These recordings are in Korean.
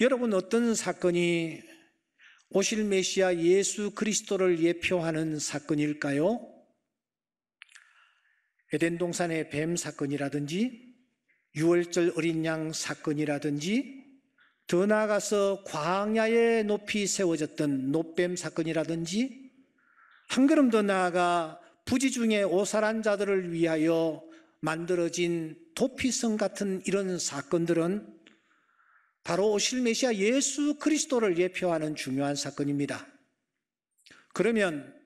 여러분 어떤 사건이 오실 메시아 예수 그리스도를 예표하는 사건일까요? 에덴 동산의 뱀 사건이라든지 유월절 어린 양 사건이라든지 더 나아가서 광야에 높이 세워졌던 노뱀 사건이라든지 한 걸음 더 나아가 부지 중에 오살한 자들을 위하여 만들어진 도피성 같은 이런 사건들은 바로 오실 메시아 예수 그리스도를 예표하는 중요한 사건입니다. 그러면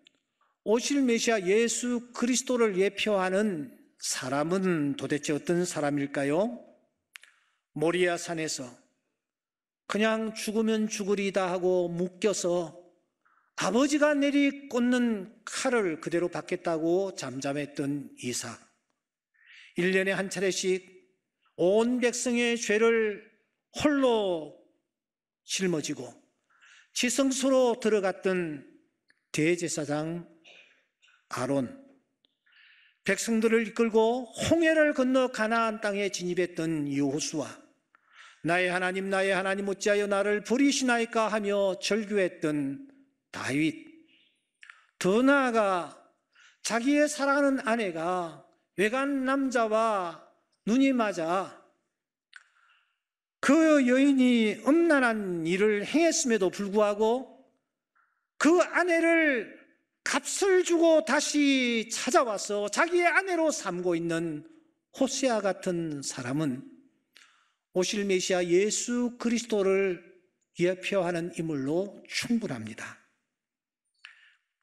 오실 메시아 예수 그리스도를 예표하는 사람은 도대체 어떤 사람일까요? 모리아 산에서 그냥 죽으면 죽으리다 하고 묶여서 아버지가 내리 꽂는 칼을 그대로 받겠다고 잠잠했던 이삭. 1년에 한 차례씩 온 백성의 죄를 홀로 짊어지고 지성소로 들어갔던 대제사장 아론, 백성들을 이끌고 홍해를 건너 가나안 땅에 진입했던 여호수아, 나의 하나님 나의 하나님 어찌하여 나를 버리시나이까 하며 절규했던 다윗, 더 나아가 자기의 사랑하는 아내가 외간 남자와 눈이 맞아 그 여인이 음란한 일을 행했음에도 불구하고 그 아내를 값을 주고 다시 찾아와서 자기의 아내로 삼고 있는 호세아 같은 사람은 오실 메시아 예수 그리스도를 예표하는 인물로 충분합니다.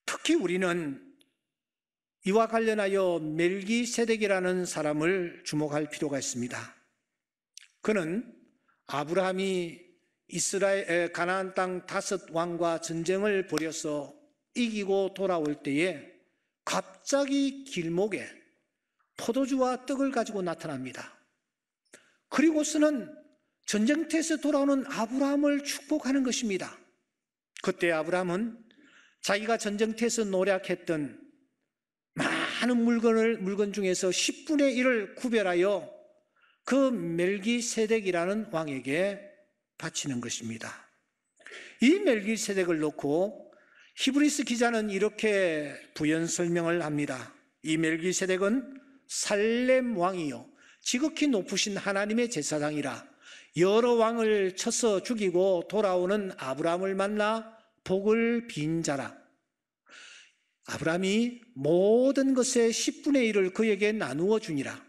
특히 우리는 이와 관련하여 멜기세덱이라는 사람을 주목할 필요가 있습니다. 그는 아브라함이 이스라엘 가나안 땅 다섯 왕과 전쟁을 벌여서 이기고 돌아올 때에 갑자기 길목에 포도주와 떡을 가지고 나타납니다. 그리고서는 전쟁터에서 돌아오는 아브라함을 축복하는 것입니다. 그때 아브라함은 자기가 전쟁터에서 노력했던 많은 물건을 물건 중에서 10분의 1을 구별하여 그 멜기세덱이라는 왕에게 바치는 것입니다. 이 멜기세덱을 놓고 히브리스 기자는 이렇게 부연 설명을 합니다. 이 멜기세덱은 살렘 왕이요. 지극히 높으신 하나님의 제사장이라 여러 왕을 쳐서 죽이고 돌아오는 아브라함을 만나 복을 빈 자라. 아브라함이 모든 것의 10분의 1을 그에게 나누어 주니라.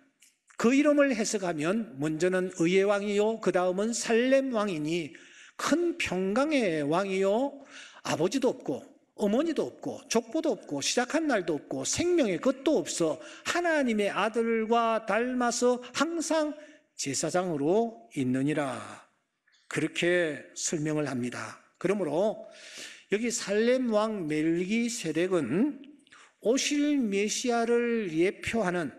그 이름을 해석하면 먼저는 의의 왕이요. 그 다음은 살렘 왕이니 큰 평강의 왕이요. 아버지도 없고 어머니도 없고 족보도 없고 시작한 날도 없고 생명의 것도 없어 하나님의 아들과 닮아서 항상 제사장으로 있느니라 그렇게 설명을 합니다. 그러므로 여기 살렘 왕 멜기세덱은 오실 메시아를 예표하는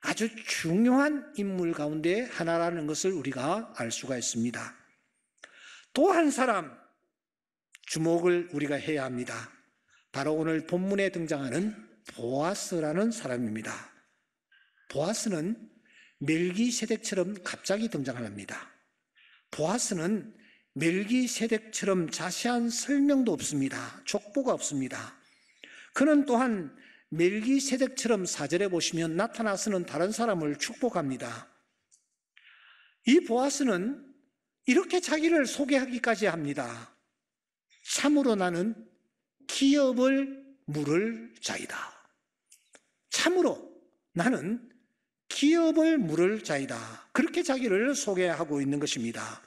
아주 중요한 인물 가운데 하나라는 것을 우리가 알 수가 있습니다. 또 한 사람 주목을 우리가 해야 합니다. 바로 오늘 본문에 등장하는 보아스라는 사람입니다. 보아스는 멜기세덱처럼 갑자기 등장합니다. 보아스는 멜기세덱처럼 자세한 설명도 없습니다. 족보가 없습니다. 그는 또한 멜기세덱처럼 사절에 보시면 나타나서는 다른 사람을 축복합니다. 이 보아스는 이렇게 자기를 소개하기까지 합니다. 참으로 나는 기업을 물을 자이다. 참으로 나는 기업을 물을 자이다. 그렇게 자기를 소개하고 있는 것입니다.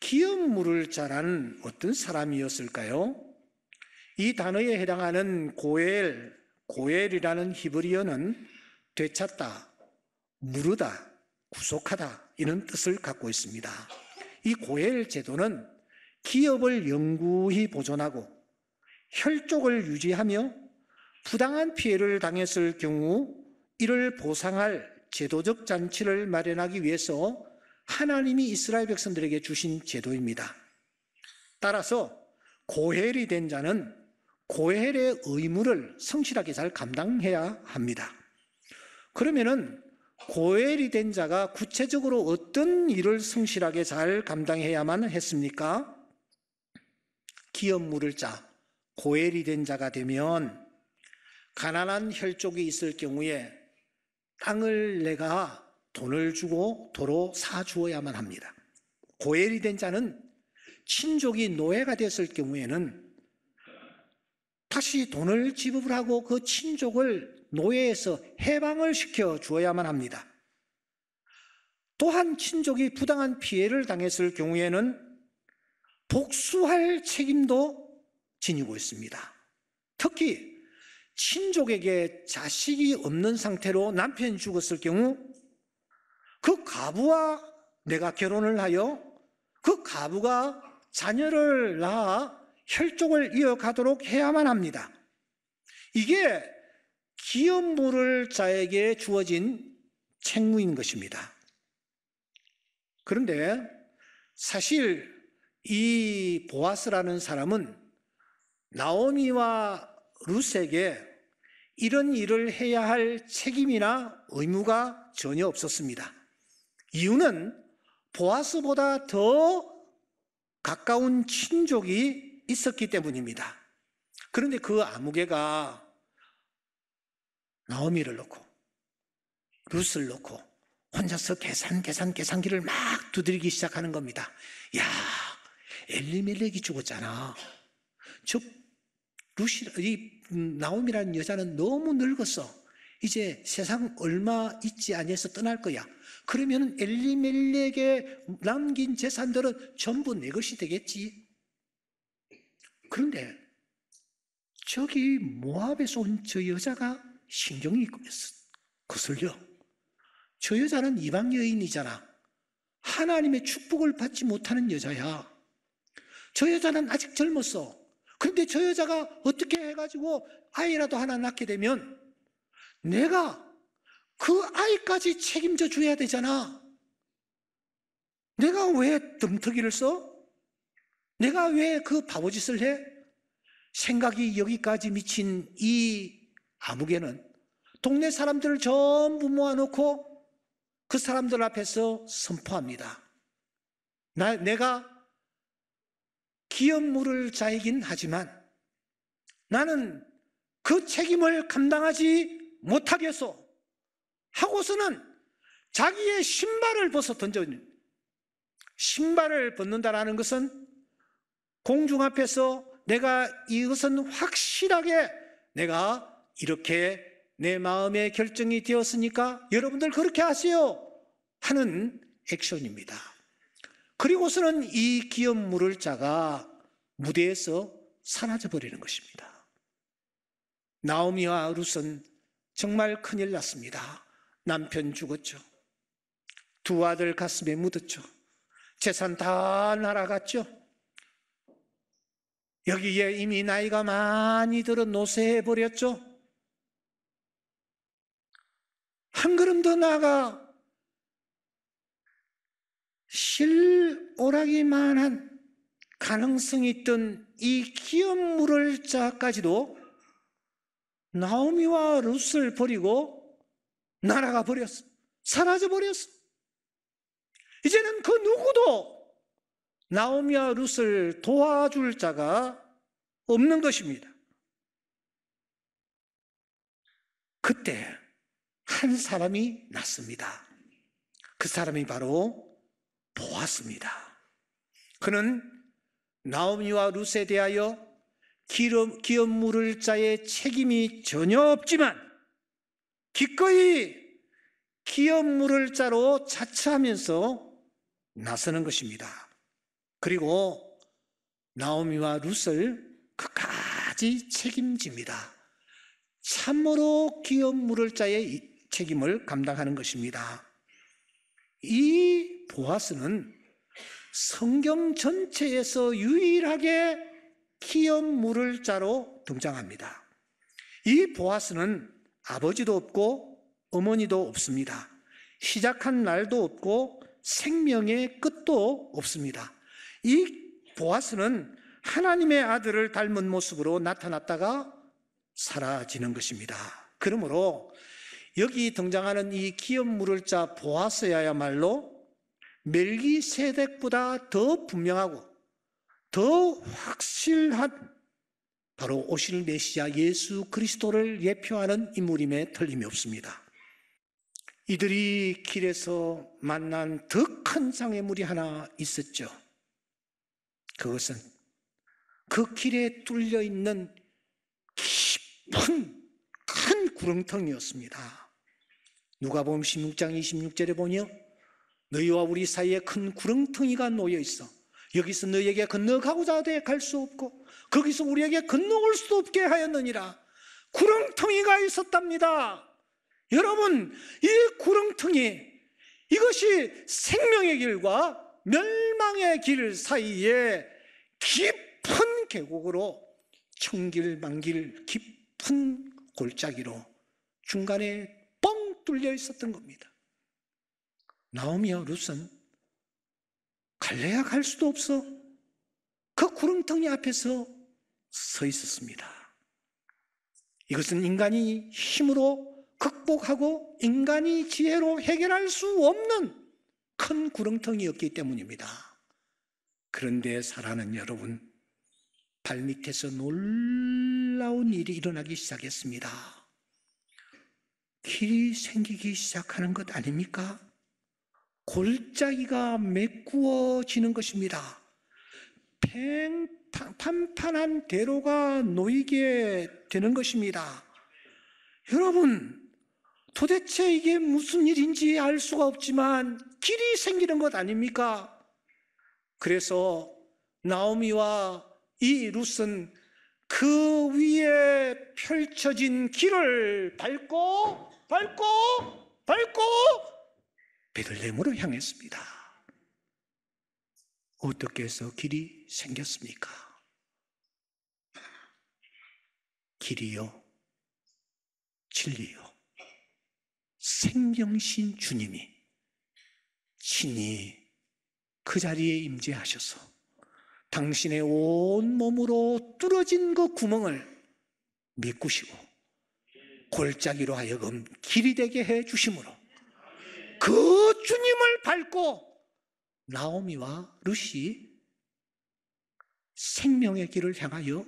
기업 물을 자란 어떤 사람이었을까요? 이 단어에 해당하는 고엘, 고엘이라는 히브리어는 되찾다, 무르다, 구속하다 이런 뜻을 갖고 있습니다. 이 고엘 제도는 기업을 영구히 보존하고 혈족을 유지하며 부당한 피해를 당했을 경우 이를 보상할 제도적 잔치를 마련하기 위해서 하나님이 이스라엘 백성들에게 주신 제도입니다. 따라서 고혈이 된 자는 고혈의 의무를 성실하게 잘 감당해야 합니다. 그러면은 고혈이 된 자가 구체적으로 어떤 일을 성실하게 잘 감당해야만 했습니까? 기업 물을 자 고엘이 된 자가 되면 가난한 혈족이 있을 경우에 땅을 내가 돈을 주고 도로 사 주어야만 합니다. 고엘이 된 자는 친족이 노예가 됐을 경우에는 다시 돈을 지급을 하고 그 친족을 노예에서 해방을 시켜 주어야만 합니다. 또한 친족이 부당한 피해를 당했을 경우에는 복수할 책임도 지니고 있습니다. 특히 친족에게 자식이 없는 상태로 남편이 죽었을 경우 그 가부와 내가 결혼을 하여 그 가부가 자녀를 낳아 혈족을 이어가도록 해야만 합니다. 이게 기업물을 자에게 주어진 책무인 것입니다. 그런데 사실 이 보아스라는 사람은 나오미와 루스에게 이런 일을 해야 할 책임이나 의무가 전혀 없었습니다. 이유는 보아스보다 더 가까운 친족이 있었기 때문입니다. 그런데 그 아무개가 나오미를 놓고 루스를 놓고 혼자서 계산 계산 계산기를 막 두드리기 시작하는 겁니다. 야, 엘리멜렉이 죽었잖아. 저 루시 이 음, 나옴이라는 여자는 너무 늙었어. 이제 세상 얼마 있지 않아니서 떠날 거야. 그러면 엘리멜렉에 남긴 재산들은 전부 내 것이 되겠지. 그런데 저기 모압에서 온 저 여자가 신경이 거슬려. 저 여자는 이방 여인이잖아. 하나님의 축복을 받지 못하는 여자야. 저 여자는 아직 젊었어. 그런데 저 여자가 어떻게 해가지고 아이라도 하나 낳게 되면 내가 그 아이까지 책임져 줘야 되잖아. 내가 왜 덤터기를 써? 내가 왜 그 바보짓을 해? 생각이 여기까지 미친 이암흑에는 동네 사람들을 전부 모아놓고 그 사람들 앞에서 선포합니다. 나, 내가 기업 물을 자이긴 하지만 나는 그 책임을 감당하지 못하겠소 하고서는 자기의 신발을 벗어 던져는 신발을 벗는다라는 것은 공중 앞에서 내가 이것은 확실하게 내가 이렇게 내 마음의 결정이 되었으니까 여러분들 그렇게 하세요 하는 액션입니다. 그리고서는 이 기업 물을 자가 무대에서 사라져 버리는 것입니다. 나오미와 루스 정말 큰일 났습니다. 남편 죽었죠. 두 아들 가슴에 묻었죠. 재산 다 날아갔죠. 여기에 이미 나이가 많이 들어 노쇠해 버렸죠. 한 걸음 더 나아가 실오라기만 한 가능성이 있던 이 기업물을 자까지도 나오미와 루스를 버리고 나라가 버렸어. 사라져 버렸어. 이제는 그 누구도 나오미와 루스를 도와줄 자가 없는 것입니다. 그때 한 사람이 났습니다. 그 사람이 바로 보았습니다. 그는 나오미와 루스에 대하여 기름, 기업 물을 자의 책임이 전혀 없지만 기꺼이 기업 물을 자로 자처하면서 나서는 것입니다. 그리고 나오미와 룻을 끝까지 책임집니다. 참으로 기업 물을 자의 책임을 감당하는 것입니다. 이 보아스는 성경 전체에서 유일하게 키움 물을 자로 등장합니다. 이 보아스는 아버지도 없고 어머니도 없습니다. 시작한 날도 없고 생명의 끝도 없습니다. 이 보아스는 하나님의 아들을 닮은 모습으로 나타났다가 사라지는 것입니다. 그러므로 여기 등장하는 이 기업 물을 자 보아스야야말로 멜기세덱보다 더 분명하고 더 확실한 바로 오실 메시아 예수 그리스도를 예표하는 인물임에 틀림이 없습니다. 이들이 길에서 만난 더큰 장애물이 하나 있었죠. 그것은 그 길에 뚫려 있는 깊은 큰 구렁텅이였습니다. 누가보음 16장 26절에 보니 요 너희와 우리 사이에 큰 구렁텅이가 놓여 있어. 여기서 너희에게 건너가고자 하되 갈수 없고 거기서 우리에게 건너올 수도 없게 하였느니라. 구렁텅이가 있었답니다. 여러분, 이 구렁텅이 이것이 생명의 길과 멸망의 길 사이에 깊은 계곡으로 청길 만길 깊은 골짜기로 중간에 뻥 뚫려 있었던 겁니다. 나오미와 룻은 갈래야 갈 수도 없어 그 구름텅이 앞에서 서 있었습니다. 이것은 인간이 힘으로 극복하고 인간이 지혜로 해결할 수 없는 큰 구렁텅이였기 때문입니다. 그런데 사랑하는 여러분, 발밑에서 놀라운 일이 일어나기 시작했습니다. 길이 생기기 시작하는 것 아닙니까? 골짜기가 메꾸어지는 것입니다. 팽, 탄탄한 대로가 놓이게 되는 것입니다. 여러분, 도대체 이게 무슨 일인지 알 수가 없지만 길이 생기는 것 아닙니까? 그래서 나오미와 이 룻은 그 위에 펼쳐진 길을 밟고 밟고 밟고 베들레헴으로 향했습니다. 어떻게 해서 길이 생겼습니까? 길이요, 진리요, 생명신 주님이 신이 그 자리에 임재하셔서 당신의 온 몸으로 뚫어진 그 구멍을 메꾸시고 골짜기로 하여금 길이 되게 해 주심으로 그 주님을 밟고 나오미와 루시 생명의 길을 향하여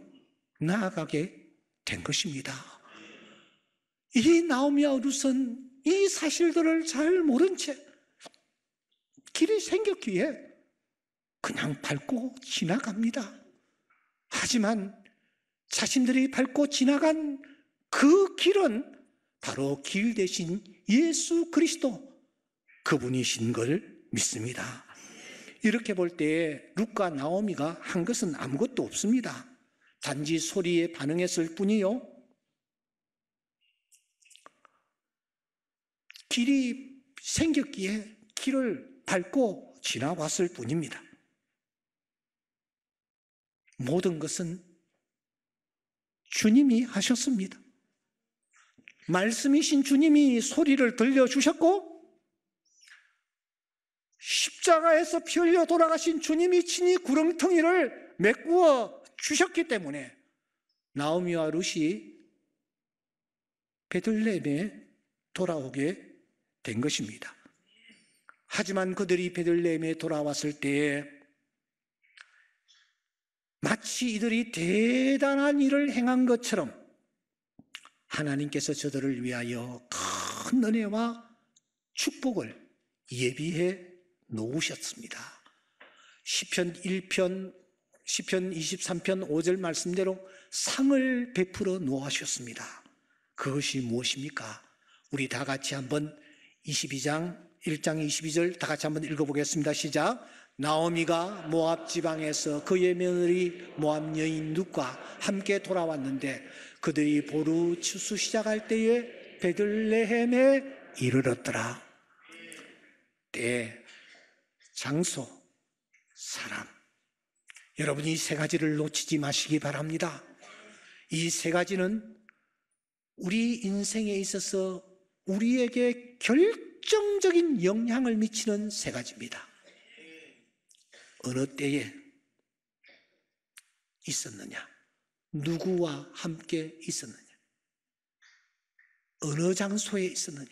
나아가게 된 것입니다. 이 나오미와 루선 이 사실들을 잘 모른 채 길이 생겼기에 그냥 밟고 지나갑니다. 하지만 자신들이 밟고 지나간 그 길은 바로 길 대신 예수 그리스도 그분이신 걸 믿습니다. 이렇게 볼 때에 룩과 나오미가 한 것은 아무것도 없습니다. 단지 소리에 반응했을 뿐이요. 길이 생겼기에 길을 밟고 지나왔을 뿐입니다. 모든 것은 주님이 하셨습니다. 말씀이신 주님이 소리를 들려주셨고, 십자가에서 피 흘려 돌아가신 주님이 친히 구름텅이를 메꾸어 주셨기 때문에 나오미와 루시 베들레헴에 돌아오게 된 것입니다. 하지만 그들이 베들레헴에 돌아왔을 때에 마치 이들이 대단한 일을 행한 것처럼 하나님께서 저들을 위하여 큰 은혜와 축복을 예비해 놓으셨습니다. 시편 1편, 시편 23편 5절 말씀대로 상을 베풀어 놓으셨습니다. 그것이 무엇입니까? 우리 다 같이 한번 22장 1장 22절 다 같이 한번 읽어보겠습니다. 시작. 나오미가 모압 지방에서 그의 며느리 모압 여인 룻과 함께 돌아왔는데 그들이 보루 추수 시작할 때에 베들레헴에 이르렀더라. 네, 장소, 사람. 여러분 이 세 가지를 놓치지 마시기 바랍니다. 이 세 가지는 우리 인생에 있어서 우리에게 결정적인 영향을 미치는 세 가지입니다. 어느 때에 있었느냐? 누구와 함께 있었느냐? 어느 장소에 있었느냐?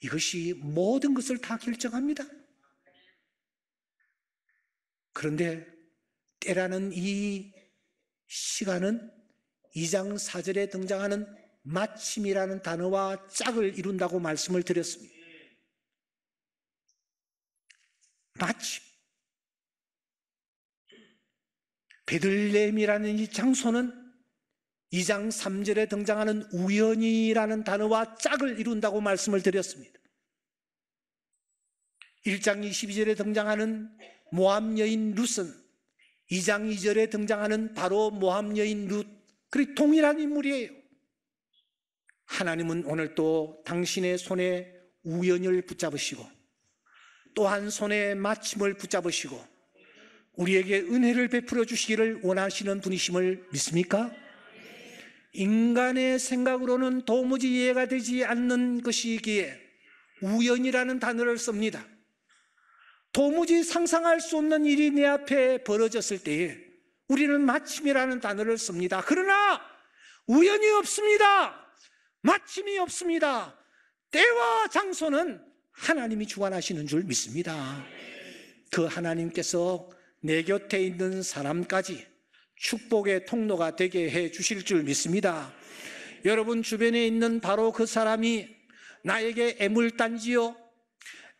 이것이 모든 것을 다 결정합니다. 그런데 때라는 이 시간은 2장 4절에 등장하는 마침이라는 단어와 짝을 이룬다고 말씀을 드렸습니다. 마침. 베들렘이라는 이 장소는 2장 3절에 등장하는 우연이라는 단어와 짝을 이룬다고 말씀을 드렸습니다. 1장 22절에 등장하는 모함 여인 룻은 2장 2절에 등장하는 바로 모함 여인 룻. 그리 동일한 인물이에요. 하나님은 오늘 또 당신의 손에 우연을 붙잡으시고 또한 손에 마침을 붙잡으시고 우리에게 은혜를 베풀어 주시기를 원하시는 분이심을 믿습니까? 인간의 생각으로는 도무지 이해가 되지 않는 것이기에 우연이라는 단어를 씁니다. 도무지 상상할 수 없는 일이 내 앞에 벌어졌을 때에 우리는 마침이라는 단어를 씁니다. 그러나 우연이 없습니다. 마침이 없습니다. 때와 장소는 하나님이 주관하시는 줄 믿습니다. 그 하나님께서 내 곁에 있는 사람까지 축복의 통로가 되게 해 주실 줄 믿습니다. 여러분 주변에 있는 바로 그 사람이 나에게 애물단지요,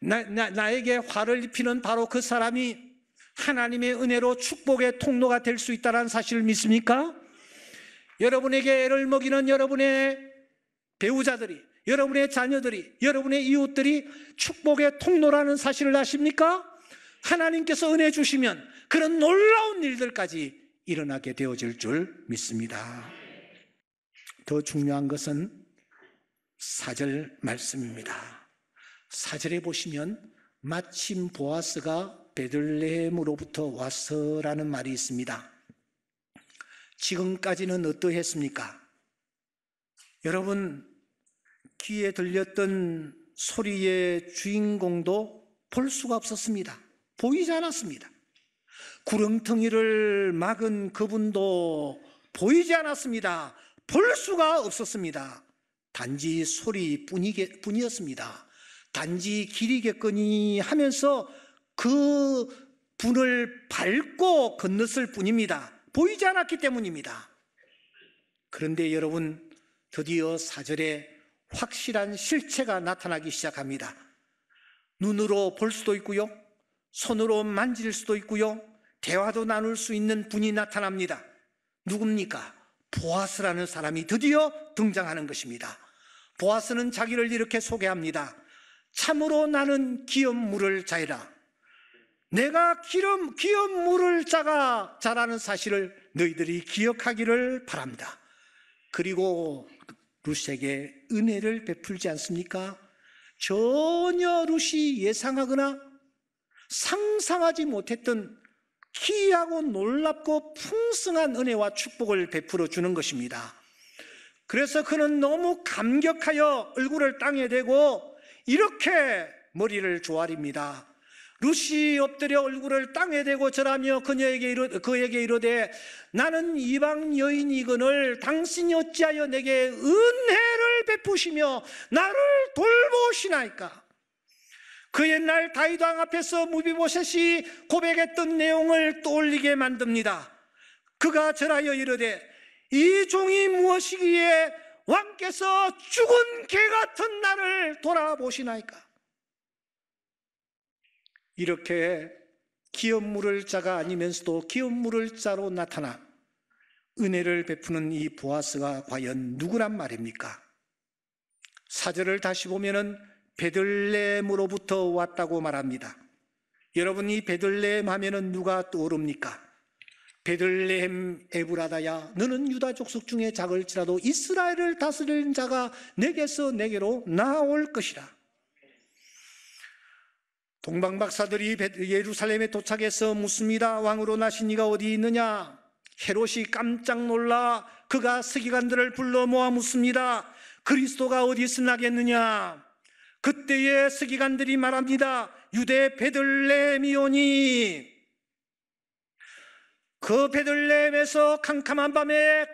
나, 나, 나에게 화를 입히는 바로 그 사람이 하나님의 은혜로 축복의 통로가 될 수 있다는 사실을 믿습니까? 여러분에게 애를 먹이는 여러분의 배우자들이, 여러분의 자녀들이, 여러분의 이웃들이 축복의 통로라는 사실을 아십니까? 하나님께서 은혜 주시면 그런 놀라운 일들까지 일어나게 되어질 줄 믿습니다. 더 중요한 것은 사절 말씀입니다. 사절에 보시면 마침 보아스가 베들레헴으로부터 왔어라는 말이 있습니다. 지금까지는 어떠했습니까? 여러분 귀에 들렸던 소리의 주인공도 볼 수가 없었습니다. 보이지 않았습니다. 구렁텅이를 막은 그분도 보이지 않았습니다. 볼 수가 없었습니다. 단지 소리 뿐이었습니다. 단지 길이겠거니 하면서 그 분을 밟고 건넜을 뿐입니다. 보이지 않았기 때문입니다. 그런데 여러분, 드디어 사절에 확실한 실체가 나타나기 시작합니다. 눈으로 볼 수도 있고요. 손으로 만질 수도 있고요. 대화도 나눌 수 있는 분이 나타납니다. 누굽니까? 보아스라는 사람이 드디어 등장하는 것입니다. 보아스는 자기를 이렇게 소개합니다. 참으로 나는 기업물을 자이라. 내가 기름, 기업물을 자가 자라는 사실을 너희들이 기억하기를 바랍니다. 그리고 루스에게 은혜를 베풀지 않습니까? 전혀 루시 예상하거나 상상하지 못했던 기이하고 놀랍고 풍성한 은혜와 축복을 베풀어 주는 것입니다. 그래서 그는 너무 감격하여 얼굴을 땅에 대고 이렇게 머리를 조아립니다. 루시 엎드려 얼굴을 땅에 대고 절하며 그녀에게 이르, 그에게 이르되 나는 이방 여인이건을 당신이 어찌하여 내게 은혜를 베푸시며 나를 돌보시나이까 그 옛날 다윗왕 앞에서 무비보셋이 고백했던 내용을 떠올리게 만듭니다 그가 절하여 이르되 이 종이 무엇이기에 왕께서 죽은 개 같은 나를 돌아보시나이까. 이렇게 기업물을 자가 아니면서도 기업물을 자로 나타나 은혜를 베푸는 이 보아스가 과연 누구란 말입니까? 사절을 다시 보면은 베들레헴으로부터 왔다고 말합니다. 여러분 이 베들레헴 하면은 누가 떠오릅니까? 베들레헴 에브라다야 너는 유다 족속 중에 작을지라도 이스라엘을 다스리는 자가 내게서 내게로 나올 것이라. 동방 박사들이 예루살렘에 도착해서 묻습니다. 왕으로 나신 이가 어디 있느냐? 헤롯이 깜짝 놀라 그가 서기관들을 불러 모아 묻습니다. 그리스도가 어디서 나겠느냐? 그때에 서기관들이 말합니다. 유대 베들레헴이오니 그 베들레헴에서 캄캄한 밤에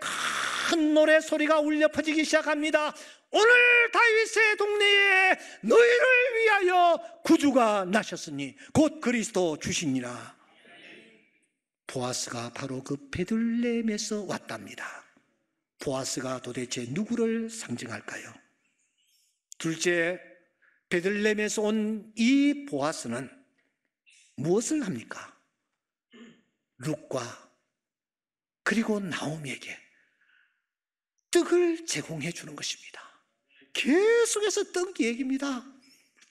큰 노래 소리가 울려 퍼지기 시작합니다. 오늘 다윗의 동네에 너희를 위하여 구주가 나셨으니 곧 그리스도 주시니라. 보아스가 바로 그 베들레헴에서 왔답니다. 보아스가 도대체 누구를 상징할까요? 둘째, 베들레헴에서 온 이 보아스는 무엇을 합니까? 룩과 그리고 나옴에게 떡을 제공해 주는 것입니다. 계속해서 떡 얘기입니다.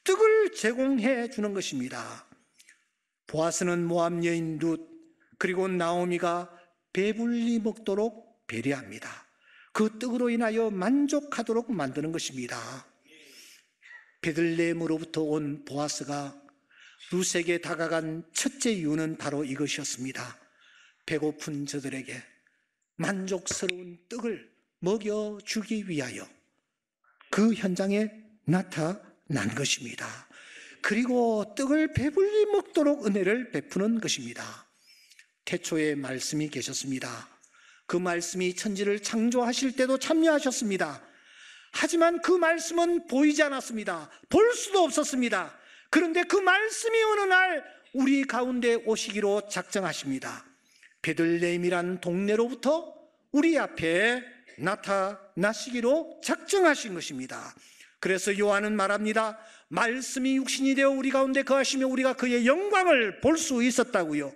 떡을 제공해 주는 것입니다. 보아스는 모함 여인 룻 그리고 나오미가 배불리 먹도록 배려합니다. 그 떡으로 인하여 만족하도록 만드는 것입니다. 베들레헴으로부터 온 보아스가 루 룻에게 다가간 첫째 이유는 바로 이것이었습니다. 배고픈 저들에게 만족스러운 떡을 먹여주기 위하여 그 현장에 나타난 것입니다. 그리고 떡을 배불리 먹도록 은혜를 베푸는 것입니다. 태초에 말씀이 계셨습니다. 그 말씀이 천지를 창조하실 때도 참여하셨습니다. 하지만 그 말씀은 보이지 않았습니다. 볼 수도 없었습니다. 그런데 그 말씀이 어느 날 우리 가운데 오시기로 작정하십니다. 베들레임이란 동네로부터 우리 앞에 나타나시기로 작정하신 것입니다. 그래서 요한은 말합니다. 말씀이 육신이 되어 우리 가운데 거하시며 우리가 그의 영광을 볼 수 있었다고요.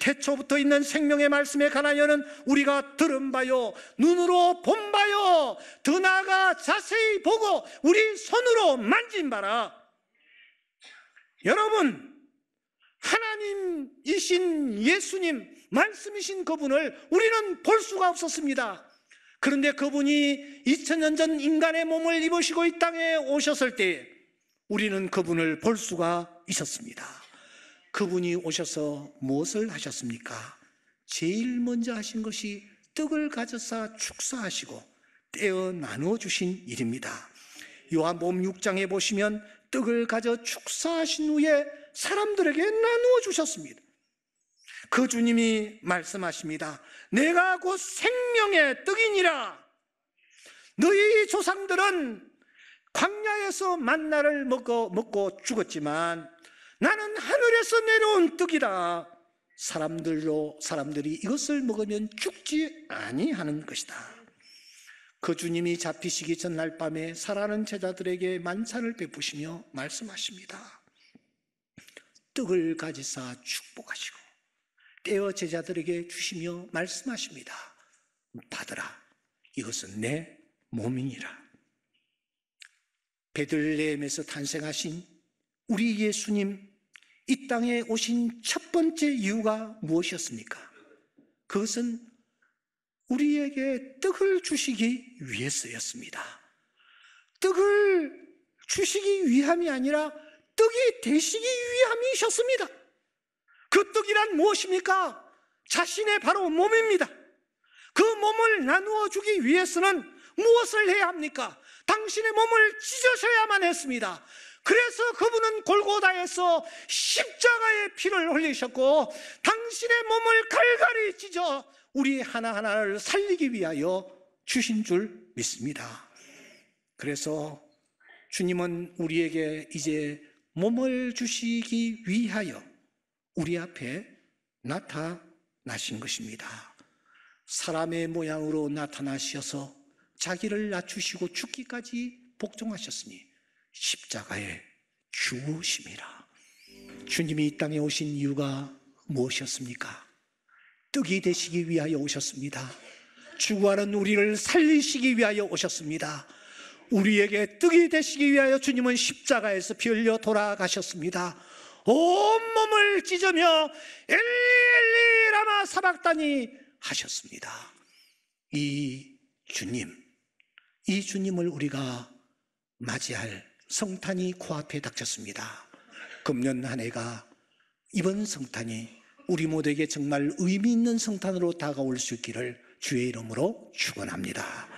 태초부터 있는 생명의 말씀에 관하여는 우리가 들은 바요, 눈으로 본 바요, 더 나아가 자세히 보고 우리 손으로 만진 바라. 여러분, 하나님이신 예수님, 말씀이신 그분을 우리는 볼 수가 없었습니다. 그런데 그분이 2000년 전 인간의 몸을 입으시고 이 땅에 오셨을 때 우리는 그분을 볼 수가 있었습니다. 그분이 오셔서 무엇을 하셨습니까? 제일 먼저 하신 것이 떡을 가져사 축사하시고 떼어 나누어 주신 일입니다. 요한복음 6장에 보시면 떡을 가져 축사하신 후에 사람들에게 나누어 주셨습니다. 그 주님이 말씀하십니다. 내가 곧 생명의 떡이니라. 너희 조상들은 광야에서 만나를 먹어 먹고 죽었지만 나는 하늘에서 내려온 떡이다 사람들로 사람들이 이것을 먹으면 죽지 아니하는 것이다. 그 주님이 잡히시기 전날 밤에 살아는 제자들에게 만찬을 베푸시며 말씀하십니다. 떡을 가지사 축복하시고 떼어 제자들에게 주시며 말씀하십니다. 받으라. 이것은 내 몸이니라. 베들레헴에서 탄생하신 우리 예수님 이 땅에 오신 첫 번째 이유가 무엇이었습니까? 그것은 우리에게 떡을 주시기 위해서였습니다. 떡을 주시기 위함이 아니라 떡이 되시기 위함이셨습니다. 그 떡이란 무엇입니까? 자신의 바로 몸입니다 그 몸을 나누어 주기 위해서는 무엇을 해야 합니까? 당신의 몸을 찢으셔야만 했습니다 그래서 그분은 골고다에서 십자가의 피를 흘리셨고 당신의 몸을 갈갈이 찢어 우리 하나하나를 살리기 위하여 주신 줄 믿습니다 그래서 주님은 우리에게 이제 몸을 주시기 위하여 우리 앞에 나타나신 것입니다. 사람의 모양으로 나타나셔서 자기를 낮추시고 죽기까지 복종하셨으니 십자가의 주우심이라. 주님이 이 땅에 오신 이유가 무엇이었습니까? 떡이 되시기 위하여 오셨습니다. 죽어가는 우리를 살리시기 위하여 오셨습니다. 우리에게 떡이 되시기 위하여 주님은 십자가에서 별려 돌아가셨습니다. 온몸을 찢으며 엘리 엘리 라마 사박다니 하셨습니다. 이 주님, 이 주님을 우리가 맞이할 성탄이 코앞에 닥쳤습니다. 금년 한 해가 이번 성탄이 우리 모두에게 정말 의미 있는 성탄으로 다가올 수 있기를 주의 이름으로 축원합니다.